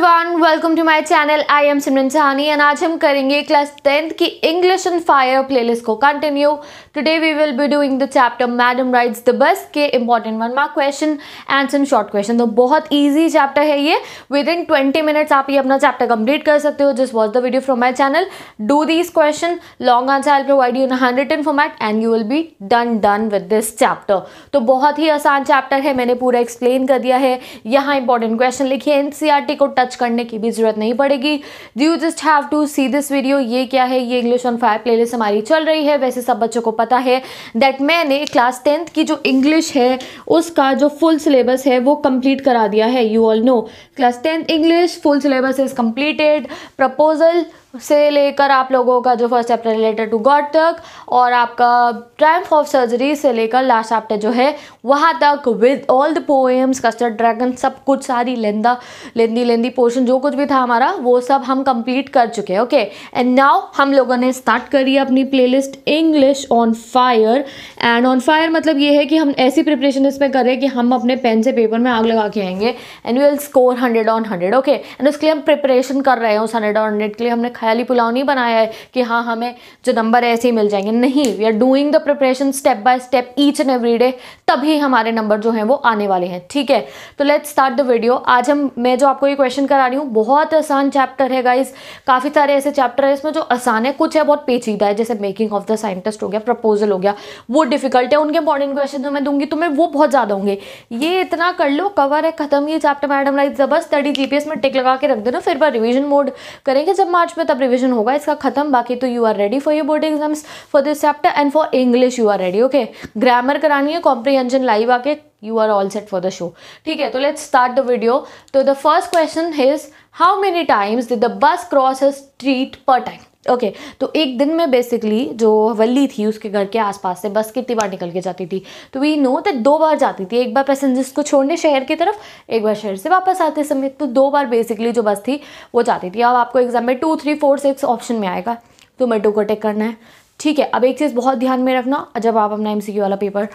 Everyone welcome to my channel I am Simran Sahani and आज हम करेंगे क्लास टेंथ की इंग्लिश एंड फायर प्लेलिस्ट को continue today we will be doing the chapter madam rides the bus के important one mark question and some short question तो बहुत easy chapter है ये विद इन ट्वेंटी मिनट्स आप ये अपना चैप्टर कंप्लीट कर सकते हो जिस was the video from my channel do this question long answer I provide you in hundred in format and you will be done done with this chapter तो बहुत ही आसान चैप्टर है मैंने पूरा एक्सप्लेन कर दिया है यहाँ इंपॉर्टेंट क्वेश्चन लिखिए एन e को टच सर्च करने की भी ज़रूरत नहीं पड़ेगी you just have to see this video ये क्या है ये इंग्लिश ऑन फायर प्ले हमारी चल रही है वैसे सब बच्चों को पता है दैट मैंने क्लास टेंथ की जो इंग्लिश है उसका जो फुल सिलेबस है वो कंप्लीट करा दिया है you all know class tenth English full syllabus is completed proposal से लेकर आप लोगों का जो first chapter related to God तक और आपका ट्राइम ऑफ सर्जरी से लेकर लास्ट चैप्टर जो है वहाँ तक with all the poems custard dragon सब कुछ सारी लेंदा लेंदी लेंदी पोर्शन जो कुछ भी था हमारा वो सब हम कंप्लीट कर चुके हैं ओके एंड नाउ हम लोगों ने स्टार्ट करी अपनी play English on fire and on fire मतलब ये है कि हम ऐसी प्रिपरेशन इसमें करें कि हम अपने पेन से पेपर में आग लगा के आएंगे and we will score hundred on hundred okay and उसके लिए हम प्रिपरेशन कर रहे हैं उस हंड्रेड ऑन हंड्रेड के लिए हमने ख्याली पुलाव नहीं बनाया है कि हाँ हमें जो नंबर ऐसे ही मिल जाएंगे नहीं we are doing the preparation step by step each and every day तभी हमारे नंबर जो हैं वो आने वाले हैं ठीक है तो लेट स्टार्ट द वीडियो आज हम मैं जो आपको ये क्वेश्चन करा रही हूँ बहुत आसान चैप्टर है गाइज काफ़ी सारे ऐसे चैप्टर है इसमें जो आसान है कुछ है बहुत पेचीदा है जैसे मेकिंग ऑफ द साइंटिस्ट हो गया प्रपोजल हो गया वो डिफिकल्ट है उनके इंपॉर्टेंट क्वेश्चन जो मैं दूंगी तुम्हें वो बहुत ज़्यादा होंगे ये इतना कर लो कवर है खत्म ये चैप्टर मैडम लाइक जबरदस्त स्टडी जीपीएस में टिक लगा के रख देना फिर बार रिविजन मोड करेंगे जब मार्च में तब रिविजन होगा इसका खत्म बाकी तो you are ready for your board exams for this chapter and for English you are ready okay grammar करानी है कॉम्प्रीहेंशन लाइव आके you are all set for the show ठीक है तो लेट्स स्टार्ट द वीडियो तो the first question is how many times did the bus cross his street per time okay okay, तो एक दिन में बेसिकली जो वल्ली थी उसके घर के आसपास से बस कितनी बार निकल के जाती थी तो वी नो दैट दो बार जाती थी एक बार पैसेंजर्स को छोड़ने शहर की तरफ एक बार शहर से वापस आते समय तो दो बार बेसिकली जो बस थी वो जाती थी अब आपको एग्जाम में two three four six option में आएगा जोमेटो तो को टेक करना है ठीक है अब एक चीज़ बहुत ध्यान में रखना जब आप अपना एम वाला पेपर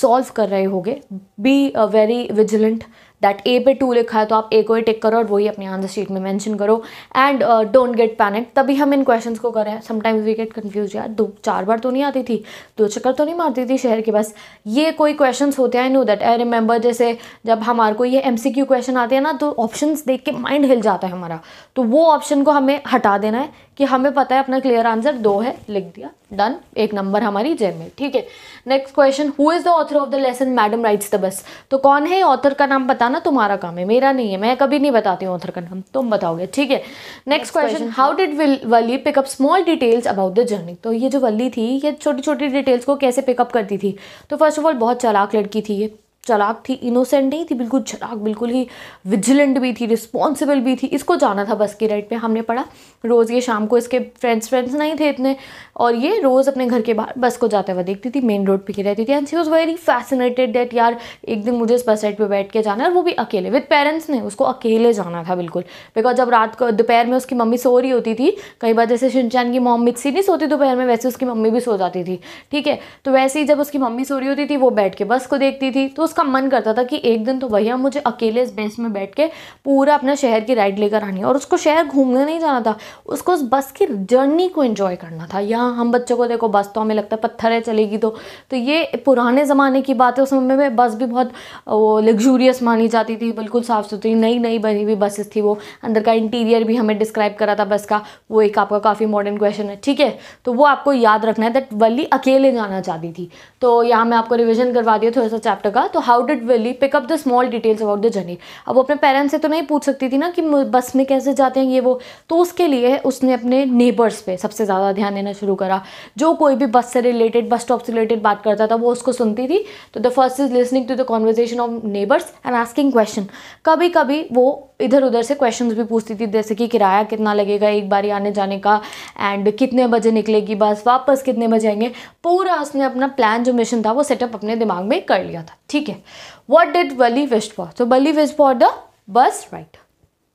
सॉल्व कर रहे होगे be very vigilant that A पे टू लिखा है तो आप ए को ही टिक करो और वही अपने आंसर शीट में मेंशन करो एंड डोंट गेट पैनिक तभी हम इन क्वेश्चंस को करें समटाइम्स वी गेट कन्फ्यूज यार दो चार बार तो नहीं आती थी दो चक्कर तो नहीं मारती थी शहर के बस ये कोई क्वेश्चन होते हैं नो दैट आई रिमेंबर जैसे जब हमारे को ये एम क्वेश्चन आते हैं ना तो ऑप्शन देख के माइंड हिल जाता है हमारा तो वो ऑप्शन को हमें हटा देना है कि हमें पता है अपना क्लियर आंसर दो है लिख दिया डन एक नंबर हमारी जेब में ठीक है next question who is the author of the lesson madam rides the bus तो कौन है ऑथर का नाम बताना बताना तुम्हारा काम है मेरा नहीं है मैं कभी नहीं बताती हूँ ऑथर का नाम तुम बताओगे ठीक है next question how did Valli pick up small details about the journey तो ये जो वली थी ये छोटी छोटी डिटेल्स को कैसे पिकअप करती थी तो फर्स्ट ऑफ ऑल बहुत चलाक लड़की थी ये चलाक थी इनोसेंट नहीं थी बिल्कुल चलाक बिल्कुल ही विजिलेंट भी थी रिस्पॉन्सिबल भी थी इसको जाना था बस की राइड पे हमने पढ़ा रोज़ ये शाम को इसके फ्रेंड्स फ्रेंड्स नहीं थे इतने और ये रोज़ अपने घर के बाहर बस को जाते हुए देखती थी मेन रोड पे की रहती थी and she was very fascinated that यार एक दिन मुझे इस बस राइड पर बैठ के जाना है और वो भी अकेले विद पेरेंट्स ने उसको अकेले जाना था बिल्कुल बिकॉज जब रात को दोपहर में उसकी मम्मी सो रही होती थी कई बार जैसे शिनचैन की मोम मिक्सी नहीं सोती दोपहर में वैसे उसकी मम्मी भी सो जाती थी ठीक है तो वैसे ही जब उसकी मम्मी सो रही होती थी वो बैठ के बस को देखती थी तो उसका मन करता था कि एक दिन तो भैया मुझे अकेले इस बस में बैठ के पूरा अपना शहर की राइड लेकर आनी है और उसको शहर घूमने नहीं जाना था उसको उस बस की जर्नी को इन्जॉय करना था यहाँ हम बच्चों को देखो बस तो हमें लगता है पत्थर है चलेगी तो तो ये पुराने ज़माने की बात है उस समय में बस भी बहुत वो लग्जूरियस मानी जाती थी बिल्कुल साफ़ सुथरी नई नई बनी हुई बसेस थी वो अंदर का इंटीरियर भी हमें डिस्क्राइब करा था बस का वो एक आपका काफ़ी मॉडर्न क्वेश्चन है ठीक है तो वो आपको याद रखना है दैट वली अकेले जाना चाहती थी तो यहाँ मैं आपको रिविजन करवा दिया थोड़ा सा चैप्टर का तो how did Valli pick up the small details about the journey अब वो अपने पेरेंट्स से तो नहीं पूछ सकती थी ना कि बस में कैसे जाते हैं ये वो तो उसके लिए उसने अपने नेबर्स पे सबसे ज़्यादा ध्यान देना शुरू करा जो कोई भी बस से रिलेटेड बस स्टॉप से रिलेटेड बात करता था वो उसको सुनती थी तो the first is listening to the conversation of neighbours and asking question कभी कभी वो इधर उधर से क्वेश्चंस भी पूछती थी जैसे कि किराया कितना लगेगा एक बार आने जाने का एंड कितने बजे निकलेगी बस वापस कितने बजे आएंगे पूरा उसने अपना प्लान जो मिशन था वो सेटअप अपने दिमाग में कर लिया था ठीक है what did Valli wish for so Valli wish for the bus right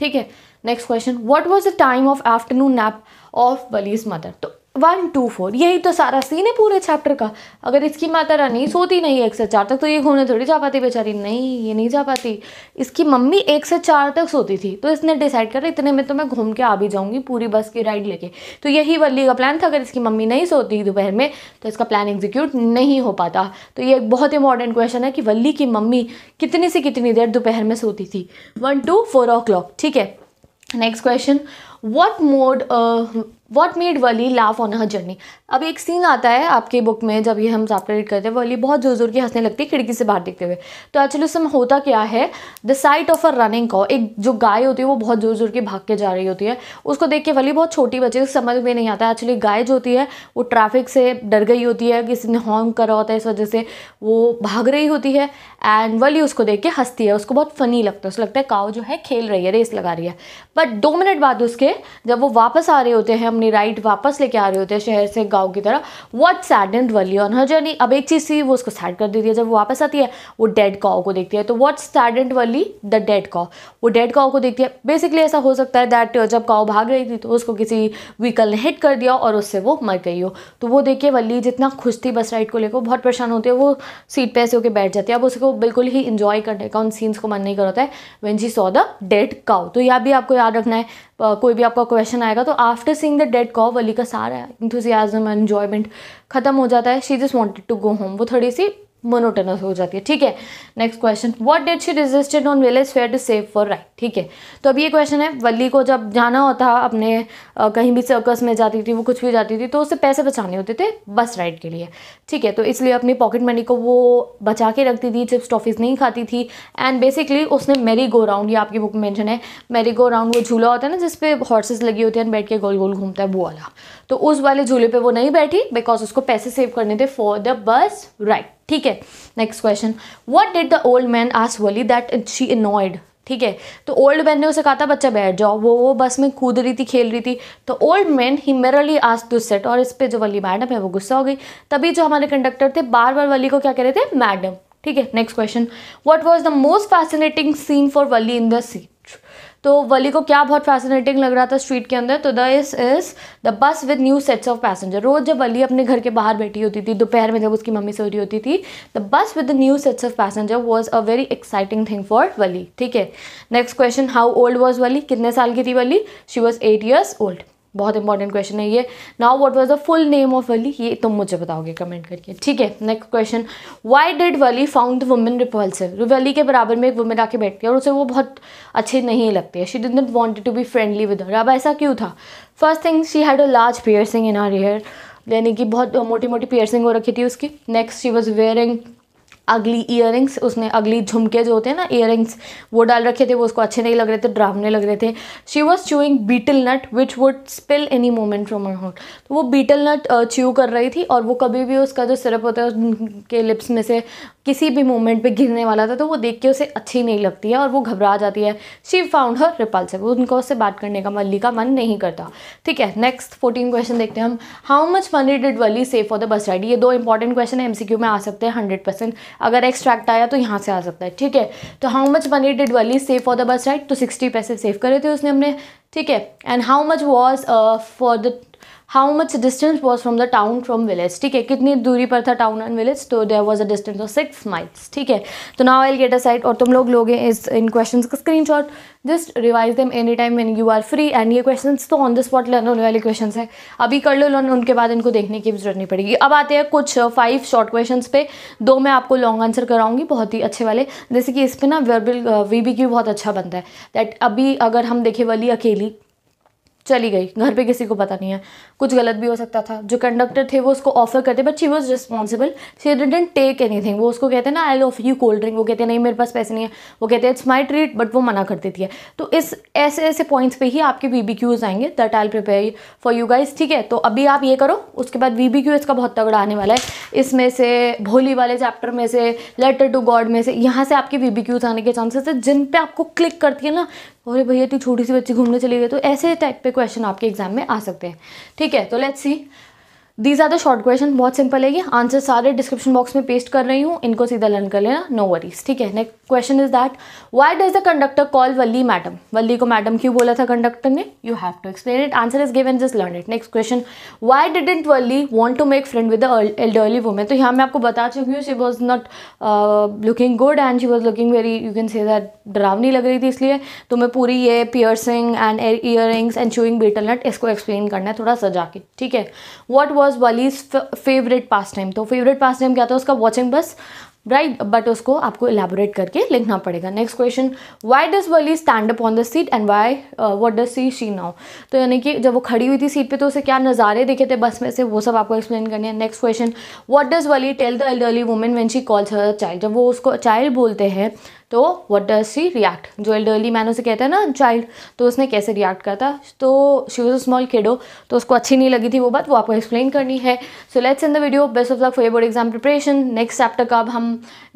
ठीक है next question what was the time of afternoon nap of Valli's mother तो वन टू फोर यही तो सारा सीन है पूरे चैप्टर का अगर इसकी माता रानी सोती नहीं एक से चार तक तो ये घूमने थोड़ी जा पाती बेचारी नहीं ये नहीं जा पाती इसकी मम्मी एक से चार तक सोती थी तो इसने डिसाइड करा इतने में तो मैं घूम के आ भी जाऊँगी पूरी बस की राइड लेके तो यही वल्ली का प्लान था अगर इसकी मम्मी नहीं सोती दोपहर में तो इसका प्लान एग्जीक्यूट नहीं हो पाता तो ये एक बहुत इंपॉर्टेंट क्वेश्चन है कि वल्ली की मम्मी कितनी से कितनी देर दोपहर में सोती थी one to four o'clock ठीक है next question what mode what made Valli laugh on her journey अब एक सीन आता है आपकी बुक में जब ये हम चैप्टर रीड करते हैं वली बहुत जोर जोर की हंसने लगती है खिड़की से बाहर देखते हुए तो एक्चुअली उसमें होता क्या है the sight of a running cow एक जो गाय होती है वो बहुत जोर जोर की भाग के जा रही होती है उसको देख के वली बहुत छोटी बच्चे समझ में नहीं आता एक्चुअली गाय जो होती है वो ट्रैफिक से डर गई होती है किसी ने हॉर्न करा होता है इस वजह से वो भाग रही होती है एंड वली उसको देख के हंसती है उसको बहुत फ़नी लगता है उसको लगता है काव जो है खेल रही है रेस लगा रही है बट दो मिनट बाद उसके जब वो वापस आ रहे होते हैं हम अपनी राइड वापस लेके आ रहे होते हैं शहर से गांव की तरफ what saddened Valli on her journey अब एक चीज़ थी वो उसको सैड कर देती है जब वो वापस आती है वो डेड काउ को देखती है तो what saddened Valli the dead cow वो डेड काउ को देखती है बेसिकली ऐसा हो सकता है दैट जब काउ भाग रही थी तो उसको किसी व्हीकल ने हिट कर दिया और उससे वो मर गई हो तो वो देखिए वली जितना खुश थी बस राइड को लेकर बहुत परेशान होती है वो सीट पर ऐसे होकर बैठ जाती है अब उसको बिल्कुल ही इंजॉय करने का उन सीन्स को मन नहीं कर होता है when she saw the dead cow तो यह भी आपको याद रखना है कोई भी आपका क्वेश्चन आएगा तो आफ्टर सीइंग द डेड कॉ वली का सारा इंथुजियाजम एंजॉयमेंट खत्म हो जाता है she just wanted to go home वो थोड़ी सी मोनोटेनस हो जाती है ठीक है next question what did she resisted on village fair to save for ride ठीक है तो अब ये क्वेश्चन है वल्ली को जब जाना होता अपने आ, कहीं भी सर्कस में जाती थी वो कुछ भी जाती थी तो उससे पैसे बचाने होते थे बस राइड के लिए ठीक है तो इसलिए अपनी पॉकेट मनी को वो बचा के रखती थी चिप्स टॉफिस नहीं खाती थी एंड बेसिकली उसने मेरी गो राउंड ये आपकी बुक में मैंशन है मेरी गो राउंड वो झूला होता है ना जिसपे हॉर्सेज लगी होती है बैठ के गोल गोल घूमता है वो वाला तो उस वाले झूले पर वो नहीं बैठी बिकॉज उसको पैसे सेव करने थे फॉर द बस राइड ठीक है next question what did the old man ask Valli that she annoyed ठीक है तो ओल्ड मैन ने उसे कहा था बच्चा बैठ जाओ वो वो बस में कूद रही थी खेल रही थी तो ओल्ड मैन ही मेरली आज टू सेट और इस पर जो वली मैडम है वो गुस्सा हो गई तभी जो हमारे कंडक्टर थे बार बार वली को क्या कह रहे थे मैडम ठीक है next question what was the most fascinating scene for Valli in the sea तो वली को क्या बहुत फैसिनेटिंग लग रहा था स्ट्रीट के अंदर तो this is the bus with new sets of passenger रोज़ जब वली अपने घर के बाहर बैठी होती थी दोपहर में जब उसकी मम्मी सो रही होती थी the bus with the new sets of passenger was a very exciting thing for Valli ठीक है next question how old was Valli कितने साल की थी Valli she was eight years old बहुत इंपॉर्टेंट क्वेश्चन है ये now what was the full name of Valli ये तुम मुझे बताओगे कमेंट करके ठीक है next question why did Valli found the women repulsive Valli के बराबर में एक वुमेन आके बैठती है और उसे वो बहुत अच्छी नहीं लगती है she did not wanted to be friendly with her अब ऐसा क्यों था first thing she had a large piercing in her hair यानी कि बहुत मोटी मोटी पियर्सिंग हो रखी थी उसकी next she was wearing ugly ear उसने अगली झुमके जो होते हैं ना ईयर वो डाल रखे थे वो उसको अच्छे नहीं लग रहे थे ड्रामने लग रहे थे she was chewing betel nut which would spill any moment from her mouth तो वो बीटल नट च्यू कर रही थी और वो कभी भी उसका जो सिरप होता है उनके लिप्स में से किसी भी मोमेंट पे गिरने वाला था तो वो देख के उसे अच्छी नहीं लगती है और वो घबरा जाती है शी फाउंड हर रिपल्सिव उनको उससे बात करने का मल्ली का मन नहीं करता ठीक है नेक्स्ट फोर्टीन क्वेश्चन देखते हैं हम how much money did Valli save for the bus ride ये दो इंपॉर्टेंट क्वेश्चन है एमसीक्यू में आ सकते हैं हंड्रेड परसेंट अगर एक्सट्रैक्ट आया तो यहाँ से आ सकता है ठीक है तो how much money did Valli save for the bus ride तो सिक्सटी पैसे सेव करे थे उसने हमने ठीक है and how much was for the how much distance was from the town from village ठीक है कितनी दूरी पर था टाउन एंड विलेज तो there was a distance of six miles ठीक है तो now I get a side और तुम लोग लोगे इस इन क्वेश्चन का screenshot just revise them any time when you are free and ये क्वेश्चन तो ऑन द स्पॉट लर्न होने वाले क्वेश्चन है अभी कर लो लर्न उनके बाद इनको देखने की जरूरत नहीं पड़ेगी अब आते हैं कुछ फाइव शॉर्ट क्वेश्चन पे दो मैं आपको लॉन्ग आंसर कराऊंगी बहुत ही अच्छे वाले जैसे कि इस पर ना वर्बल वी बी क्यू बहुत अच्छा बनता है दैट अभी अगर हम देखें वाली अकेली चली गई घर पे किसी को पता नहीं है कुछ गलत भी हो सकता था जो कंडक्टर थे वो उसको ऑफर करते but she was responsible she didn't take anything वो उसको कहते हैं ना I off you cold drink वो कहते हैं नहीं मेरे पास पैसे नहीं है वो कहते हैं इट्स माई ट्रीट बट वो मना कर देती है तो इस ऐसे ऐसे पॉइंट्स पे ही आपके वी बी क्यूज़ आएंगे that I prepare for you guys ठीक है तो अभी आप ये करो उसके बाद वी बी क्यू इसका बहुत तगड़ा आने वाला है इसमें से भोली वाले चैप्टर में से लेटर टू गॉड में से यहाँ से आपके वी बी क्यूज़ आने के चांसेस है जिन पर आपको क्लिक करती है ना अरे भैया तू छोटी सी बच्ची घूमने चली गई तो ऐसे टाइप पे क्वेश्चन आपके एग्जाम में आ सकते हैं ठीक है तो let's see these are the short question बहुत सिंपल है ये आंसर सारे डिस्क्रिप्शन बॉक्स में पेस्ट कर रही हूँ इनको सीधा लर्न कर लेना नो वरीज ठीक है next question is that why does the conductor call Valli madam Valli को मैडम क्यों बोला था कंडक्टर ने you have to explain it answer is given just learn it next question why didn't Valli want to make friend with elderly women तो यहाँ मैं आपको बता चुकी हूँ she was not looking good and she was looking very you can say that डरावनी लग रही थी इसलिए तो मैं पूरी ये piercing and earrings and chewing betel nut इसको एक्सप्लेन करना है थोड़ा सजा के ठीक है what was was Valli favourite pastime तो फेवरेट पास टाइम क्या था उसका वॉचिंग बस राइट right? बट उसको आपको इलेबोरेट करके लिखना पड़ेगा next question why does Valli stand up on the seat and why what does see she now तो यानी कि जब वो खड़ी हुई थी सीट पे तो उसे क्या नज़ारे देखे थे बस में से वो सब आपको एक्सप्लेन करनी है next question what does Valli tell the elderly women when she calls her child जब वो उसको चाइल्ड बोलते हैं तो वट डज सी रिएक्ट जो एल्डरली मैन उसे कहता है ना चाइल्ड तो उसने कैसे रिएक्ट करता तो शी वॉज अ स्मॉल किडो तो उसको अच्छी नहीं लगी थी वो बात वो आपको एक्सप्लेन करनी है so let's end the video best of luck for board exam preparation next chapter का अब हम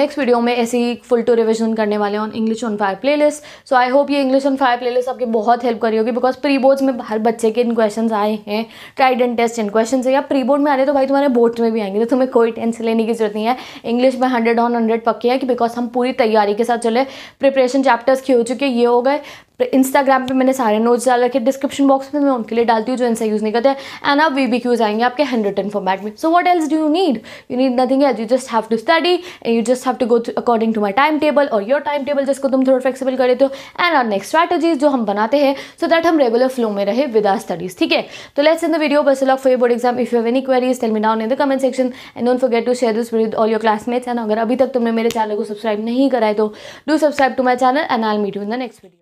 नेक्स्ट वीडियो में ऐसे ही फुल टू रिविजन करने वाले on English on fire playlist so I hope ये English on fire playlist आपकी बहुत हेल्प करी होगी बिकॉज प्री बोर्ड्स में हर बच्चे के इन क्वेश्चन आए हैं ट्राइड एंड टेस्ट इन क्वेश्चन है या प्री बोर्ड में आ रहे तो भाई तुम्हारे बोर्ड में भी आएंगे तो तुम्हें कोई टेंशन लेने की जरूरत नहीं है इंग्लिश में हंड्रेड ऑन हंड्रेड पक्की है कि बिकॉज हम पूरी तैयारी के साथ चले प्रिपरेशन चैप्टर्स की हो चुके है ये हो गए इंस्टाग्राम पे मैंने सारे नोट्स डाल रखे डिस्क्रिप्शन बॉक्स में मैं उनके लिए डालती हूँ जो इनसे यूज़ नहीं करते एंड आप वी बी क्यूज आएंगे आपके हैंड रिटन फॉर्मेट में so what else do you need you need nothing as you just have to study and you just have to go according to my time table और your time table जिसको तुम थोड़ा flexible कर देते हो and are next strategies जो हम बनाते हैं सो दैट हम रेगुलर फ्लो में रहे विद आर स्टडीज ठीक है तो let's end the video best luck for board exam if you have any queries tell me down in the comment section and don't forget to share this with all your classmates and अगर अभी तक तुमने मेरे channel को subscribe नहीं कराए तो do subscribe to my channel and I meet you in the next video